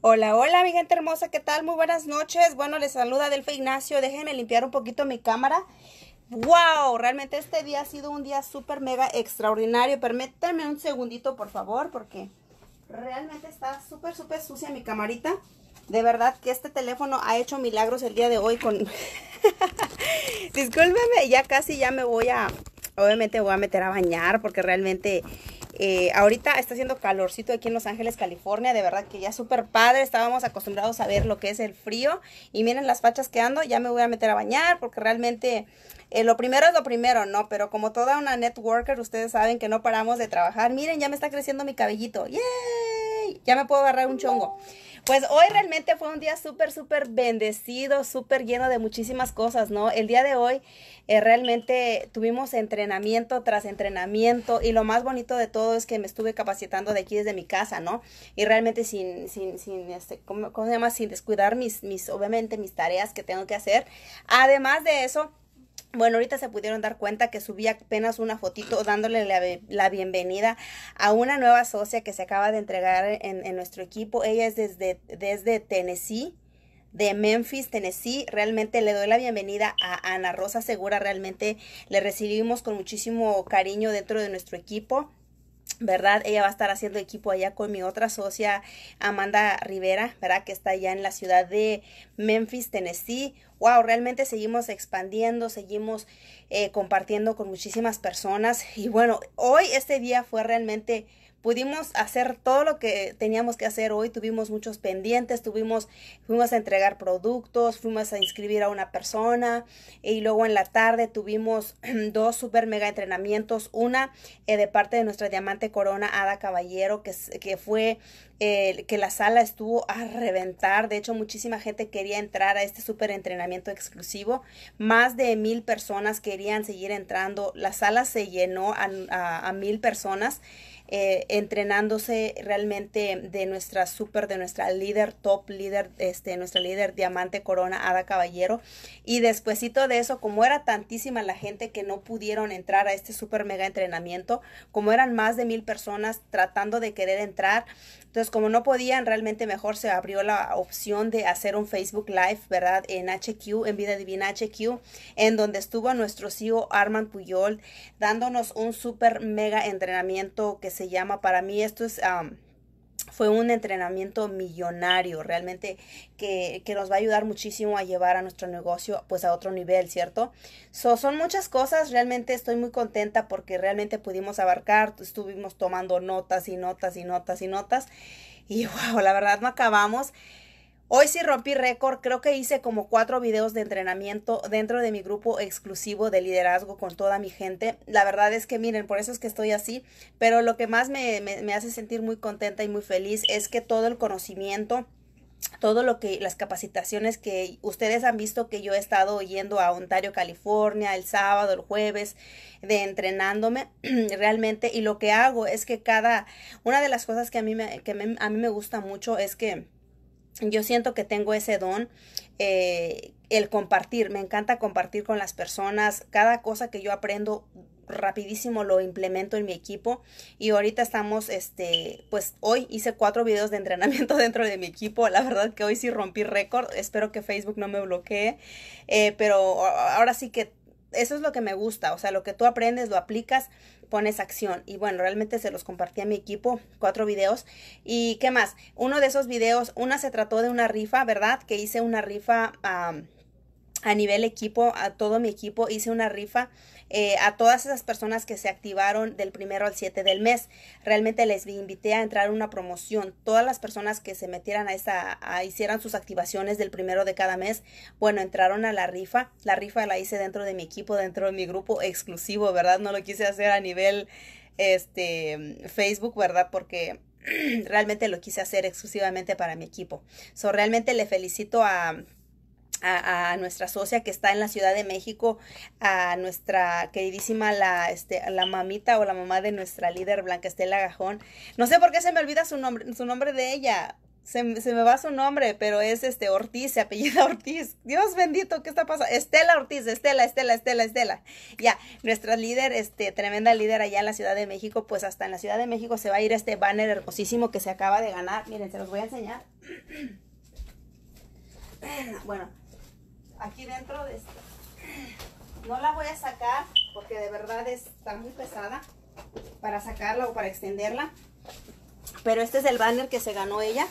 Hola, hola, mi gente hermosa, ¿qué tal? Muy buenas noches. Bueno, les saluda Delfa Ignacio. Déjenme limpiar un poquito mi cámara. ¡Wow! Realmente este día ha sido un día súper mega extraordinario. Permítanme un segundito, por favor, porque realmente está súper, súper sucia mi camarita. De verdad que este teléfono ha hecho milagros el día de hoy con... Discúlpeme, ya casi ya me voy a... Obviamente voy a meter a bañar porque realmente eh, ahorita está haciendo calorcito aquí en Los Ángeles, California, de verdad que ya súper padre, estábamos acostumbrados a ver lo que es el frío y miren las fachas que ando, ya me voy a meter a bañar porque realmente eh, lo primero es lo primero, ¿no? Pero como toda una networker, ustedes saben que no paramos de trabajar, miren, ya me está creciendo mi cabellito, ¡yay! ya me puedo agarrar un chongo. Pues hoy realmente fue un día súper, súper bendecido, súper lleno de muchísimas cosas, ¿no? El día de hoy eh, realmente tuvimos entrenamiento tras entrenamiento y lo más bonito de todo es que me estuve capacitando de aquí desde mi casa, ¿no? Y realmente sin, sin, este, ¿cómo, se llama? Sin descuidar mis, mis, obviamente, mis tareas que tengo que hacer. Además de eso, bueno, ahorita se pudieron dar cuenta que subí apenas una fotito dándole la, bienvenida a una nueva socia que se acaba de entregar en, en nuestro equipo. Ella es desde, desde Tennessee de Memphis, Tennessee. Realmente le doy la bienvenida a Ana Rosa Segura. Realmente le recibimos con muchísimo cariño dentro de nuestro equipo. ¿verdad? Ella va a estar haciendo equipo allá con mi otra socia, Amanda Rivera, ¿verdad? Que está allá en la ciudad de Memphis, Tennessee. Wow, realmente seguimos expandiendo, seguimos eh, compartiendo con muchísimas personas. Y bueno, hoy este día fue realmente pudimos hacer todo lo que teníamos que hacer hoy, tuvimos muchos pendientes, tuvimos, fuimos a entregar productos, fuimos a inscribir a una persona y luego en la tarde tuvimos dos super mega entrenamientos, una eh, de parte de nuestra diamante corona Ada Caballero, que, que fue eh, que la sala estuvo a reventar, de hecho muchísima gente quería entrar a este super entrenamiento exclusivo, más de mil personas querían seguir entrando, la sala se llenó a, a mil personas. Eh, entrenándose realmente de nuestra super, de nuestra líder top, líder, este, nuestra líder diamante corona, Ada Caballero. Y despuesito de eso, como era tantísima la gente que no pudieron entrar a este super mega entrenamiento, como eran más de mil personas tratando de querer entrar, entonces como no podían, realmente mejor se abrió la opción de hacer un Facebook Live, ¿verdad? En HQ, en Vida Divina HQ, en donde estuvo nuestro CEO Armand Puyol dándonos un super mega entrenamiento que se llama. Para mí esto es... fue un entrenamiento millonario realmente que, nos va a ayudar muchísimo a llevar a nuestro negocio pues a otro nivel, ¿cierto? So, son muchas cosas, realmente estoy muy contenta porque realmente pudimos abarcar, estuvimos tomando notas y notas y notas y notas y wow, la verdad no acabamos. Hoy sí rompí récord, creo que hice como cuatro videos de entrenamiento dentro de mi grupo exclusivo de liderazgo con toda mi gente. La verdad es que miren, por eso es que estoy así, pero lo que más me, hace sentir muy contenta y muy feliz es que todo el conocimiento todo lo que las capacitaciones que ustedes han visto que yo he estado yendo a Ontario, California, el sábado, el jueves, de entrenándome realmente y lo que hago es que cada una de las cosas que a mí a mí me gusta mucho es que yo siento que tengo ese don, eh, el compartir, me encanta compartir con las personas, cada cosa que yo aprendo rapidísimo lo implemento en mi equipo y ahorita estamos este pues hoy hice cuatro videos de entrenamiento dentro de mi equipo la verdad que hoy sí rompí récord espero que Facebook no me bloquee eh, pero ahora sí que eso es lo que me gusta, o sea, lo que tú aprendes, lo aplicas, pones acción. Y bueno, realmente se los compartí a mi equipo, cuatro videos. ¿Y qué más? Uno de esos videos, una se trató de una rifa, ¿verdad? Que hice una rifa a nivel equipo, a todo mi equipo, hice una rifa eh, a todas esas personas que se activaron del primero al 7 del mes. Realmente les invité a entrar una promoción. Todas las personas que se metieran a esa, a, hicieran sus activaciones del primero de cada mes, bueno, entraron a la rifa. La rifa la hice dentro de mi equipo, dentro de mi grupo exclusivo, ¿verdad? No lo quise hacer a nivel este Facebook, ¿verdad? Porque realmente lo quise hacer exclusivamente para mi equipo. So, realmente le felicito a a, nuestra socia que está en la Ciudad de México, a nuestra queridísima la, este, la mamita o la mamá de nuestra líder Blanca Estela Gajón. No sé por qué se me olvida su nombre, su nombre de ella. Se, me va su nombre, pero es este Ortiz, se apellida Ortiz. Dios bendito, ¿qué está pasando? Estela Ortiz, Estela, Estela, Estela, Estela. Ya, nuestra líder, este, tremenda líder allá en la Ciudad de México, pues hasta en la Ciudad de México se va a ir este banner hermosísimo que se acaba de ganar. Miren, se los voy a enseñar. Bueno, aquí dentro de No la voy a sacar porque de verdad está muy pesada para sacarla o para extenderla. Pero este es el banner que se ganó ella.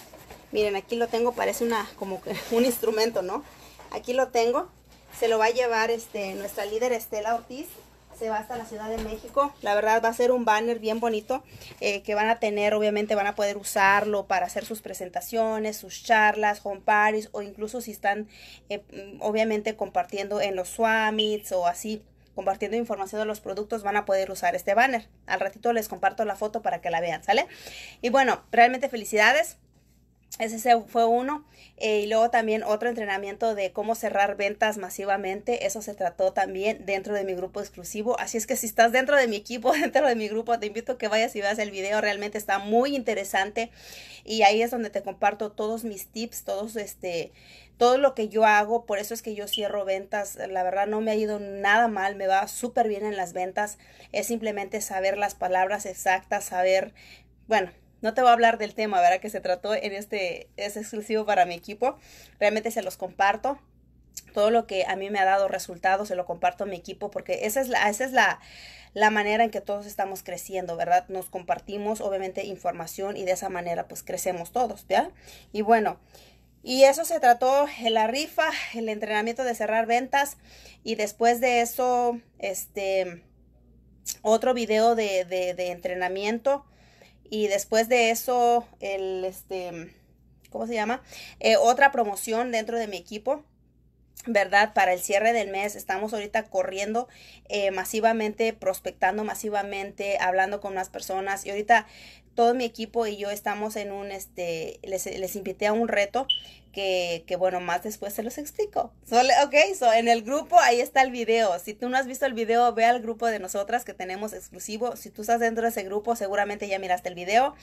Miren, aquí lo tengo, parece una como un instrumento, ¿no? Aquí lo tengo. Se lo va a llevar este, nuestra líder Estela Ortiz se va hasta la Ciudad de México. La verdad va a ser un banner bien bonito eh, que van a tener, obviamente van a poder usarlo para hacer sus presentaciones, sus charlas, home parties o incluso si están eh, mm, obviamente compartiendo en los swamits o así compartiendo información de los productos van a poder usar este banner. Al ratito les comparto la foto para que la vean, ¿sale? Y bueno, realmente felicidades ese fue uno. Eh, y luego también otro entrenamiento de cómo cerrar ventas masivamente. Eso se trató también dentro de mi grupo exclusivo. Así es que si estás dentro de mi equipo, dentro de mi grupo, te invito a que vayas y veas el video. Realmente está muy interesante. Y ahí es donde te comparto todos mis tips, todos este, todo lo que yo hago. Por eso es que yo cierro ventas. La verdad no me ha ido nada mal. Me va súper bien en las ventas. Es simplemente saber las palabras exactas, saber, bueno no te voy a hablar del tema, ¿verdad? Que se trató en este, es exclusivo para mi equipo. Realmente se los comparto. Todo lo que a mí me ha dado resultados se lo comparto a mi equipo porque esa es la, esa es la, manera en que todos estamos creciendo, ¿verdad? Nos compartimos obviamente información y de esa manera pues crecemos todos, ¿ya? Y bueno, y eso se trató en la rifa, el entrenamiento de cerrar ventas y después de eso, este, otro video de, de entrenamiento y después de eso, el, este, ¿cómo se llama? Eh, otra promoción dentro de mi equipo. ¿verdad? Para el cierre del mes estamos ahorita corriendo eh, masivamente, prospectando masivamente, hablando con unas personas y ahorita todo mi equipo y yo estamos en un, este, les, invité a un reto que, que, bueno, más después se los explico. ok, so en el grupo ahí está el video. Si tú no has visto el video, ve al grupo de nosotras que tenemos exclusivo. Si tú estás dentro de ese grupo, seguramente ya miraste el video.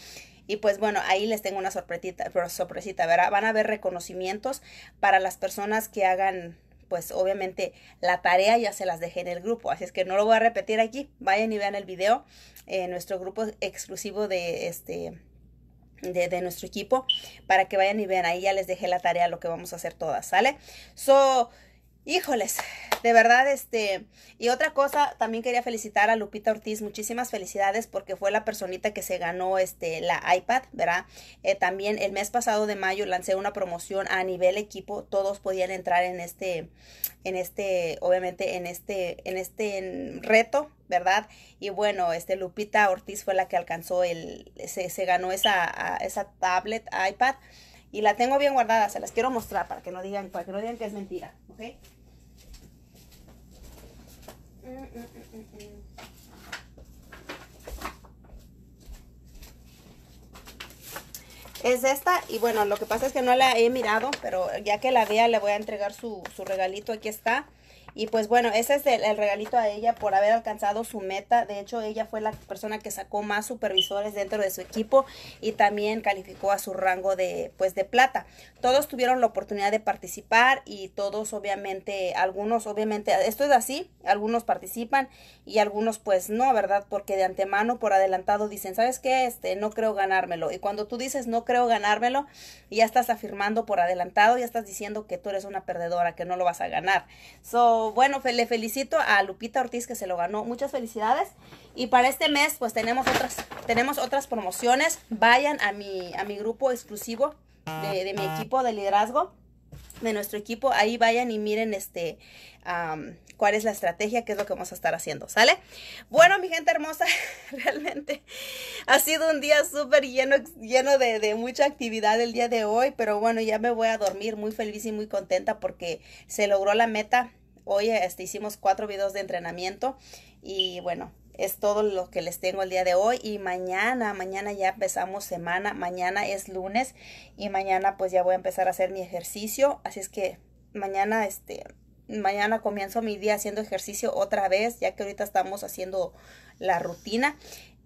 Y pues bueno, ahí les tengo una sorpresita, sorpresita, ¿verdad? Van a haber reconocimientos para las personas que hagan pues obviamente la tarea ya se las dejé en el grupo, así es que no lo voy a repetir aquí, vayan y vean el video en eh, nuestro grupo exclusivo de este de, de, nuestro equipo para que vayan y vean ahí ya les dejé la tarea lo que vamos a hacer todas, ¿sale? So Híjoles, de verdad, este, y otra cosa, también quería felicitar a Lupita Ortiz, muchísimas felicidades porque fue la personita que se ganó, este, la iPad, ¿verdad? Eh, también el mes pasado de mayo lancé una promoción a nivel equipo, todos podían entrar en este, en este, obviamente, en este, en este reto, ¿verdad? Y bueno, este, Lupita Ortiz fue la que alcanzó el, se, se ganó esa, esa tablet iPad. Y la tengo bien guardada, se las quiero mostrar para que no digan, que que es mentira, ¿ok? es esta y bueno lo que pasa es que no la he mirado pero ya que la vea le voy a entregar su, su regalito aquí está y pues bueno, ese es el, regalito a ella por haber alcanzado su meta. De hecho, ella fue la persona que sacó más supervisores dentro de su equipo y también calificó a su rango de, pues, de plata. Todos tuvieron la oportunidad de participar y todos obviamente, algunos obviamente, esto es así, algunos participan y algunos pues no, ¿verdad? Porque de antemano, por adelantado dicen, ¿sabes qué? Este, no creo ganármelo. Y cuando tú dices no creo ganármelo, ya estás afirmando por adelantado, ya estás diciendo que tú eres una perdedora, que no lo vas a ganar. So, bueno, le felicito a Lupita Ortiz que se lo ganó. Muchas felicidades. Y para este mes, pues tenemos otras, tenemos otras promociones. Vayan a mi, grupo exclusivo de, mi equipo de liderazgo de nuestro equipo, ahí vayan y miren este cuál es la estrategia, qué es lo que vamos a estar haciendo, ¿sale? Bueno, mi gente hermosa, realmente ha sido un día súper lleno, lleno de, mucha actividad el día de hoy, pero bueno, ya me voy a dormir muy feliz y muy contenta porque se logró la meta hoy este, hicimos cuatro videos de entrenamiento y bueno, es todo lo que les tengo el día de hoy y mañana, mañana ya empezamos semana, mañana es lunes y mañana pues ya voy a empezar a hacer mi ejercicio, así es que mañana este mañana comienzo mi día haciendo ejercicio otra vez, ya que ahorita estamos haciendo la rutina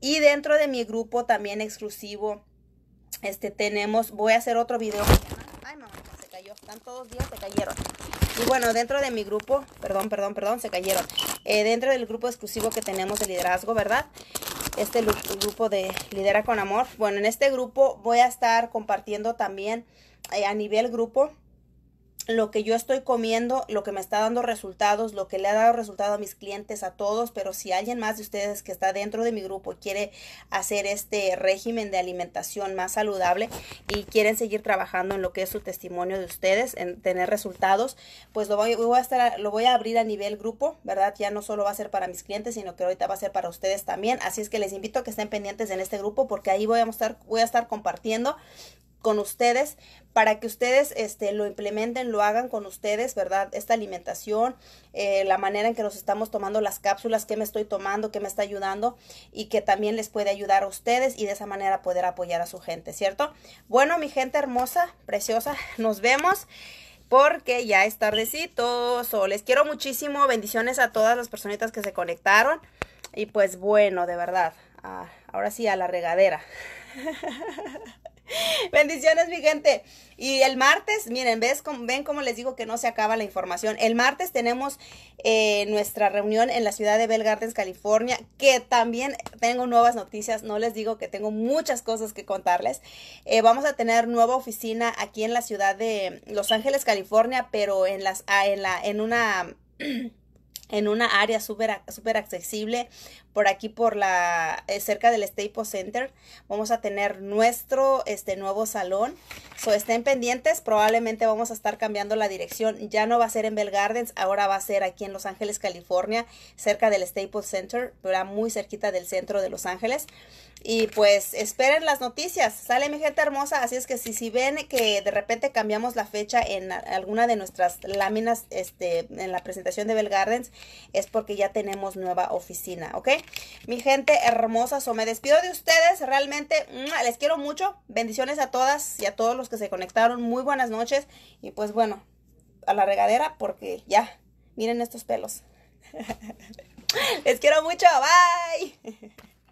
y dentro de mi grupo también exclusivo este tenemos voy a hacer otro video Ay, mamá, se cayó, están todos días se cayeron. Y bueno, dentro de mi grupo, perdón, perdón, perdón, se cayeron. Eh, dentro del grupo exclusivo que tenemos de liderazgo, ¿verdad? Este grupo de Lidera con Amor. Bueno, en este grupo voy a estar compartiendo también eh, a nivel grupo lo que yo estoy comiendo, lo que me está dando resultados, lo que le ha dado resultado a mis clientes, a todos, pero si alguien más de ustedes que está dentro de mi grupo quiere hacer este régimen de alimentación más saludable y quieren seguir trabajando en lo que es su testimonio de ustedes, en tener resultados, pues lo voy, a estar, lo voy a abrir a nivel grupo, ¿verdad? Ya no solo va a ser para mis clientes, sino que ahorita va a ser para ustedes también. Así es que les invito a que estén pendientes en este grupo porque ahí voy a, mostrar, voy a estar compartiendo con ustedes para que ustedes este, lo implementen, lo hagan con ustedes, ¿verdad? Esta alimentación, eh, la manera en que nos estamos tomando las cápsulas, qué me estoy tomando, qué me está ayudando y que también les puede ayudar a ustedes y de esa manera poder apoyar a su gente, ¿cierto? Bueno, mi gente hermosa, preciosa, nos vemos porque ya es tardecito. les quiero muchísimo, bendiciones a todas las personitas que se conectaron y pues bueno, de verdad, ah, ahora sí a la regadera. Bendiciones, mi gente. Y el martes, miren, ven cómo les digo que no se acaba la información. El martes tenemos eh, nuestra reunión en la ciudad de Bell Gardens, California, que también tengo nuevas noticias. No les digo que tengo muchas cosas que contarles. Eh, vamos a tener nueva oficina aquí en la ciudad de Los Ángeles, California, pero en, las, ah, en, en una... en una área súper super accesible por aquí por la eh, cerca del Staples Center vamos a tener nuestro este nuevo salón estén pendientes probablemente vamos a estar cambiando la dirección ya no va a ser en Bell Gardens ahora va a ser aquí en Los Ángeles California cerca del Staples Center pero muy cerquita del centro de Los Ángeles y pues esperen las noticias sale mi gente hermosa así es que si si ven que de repente cambiamos la fecha en alguna de nuestras láminas este en la presentación de Bell Gardens es porque ya tenemos nueva oficina ok mi gente hermosa. So, me despido de ustedes. Realmente les quiero mucho. Bendiciones a todas y a todos los que se conectaron. Muy buenas noches. Y pues bueno, a la regadera porque ya, miren estos pelos. les quiero mucho. Bye.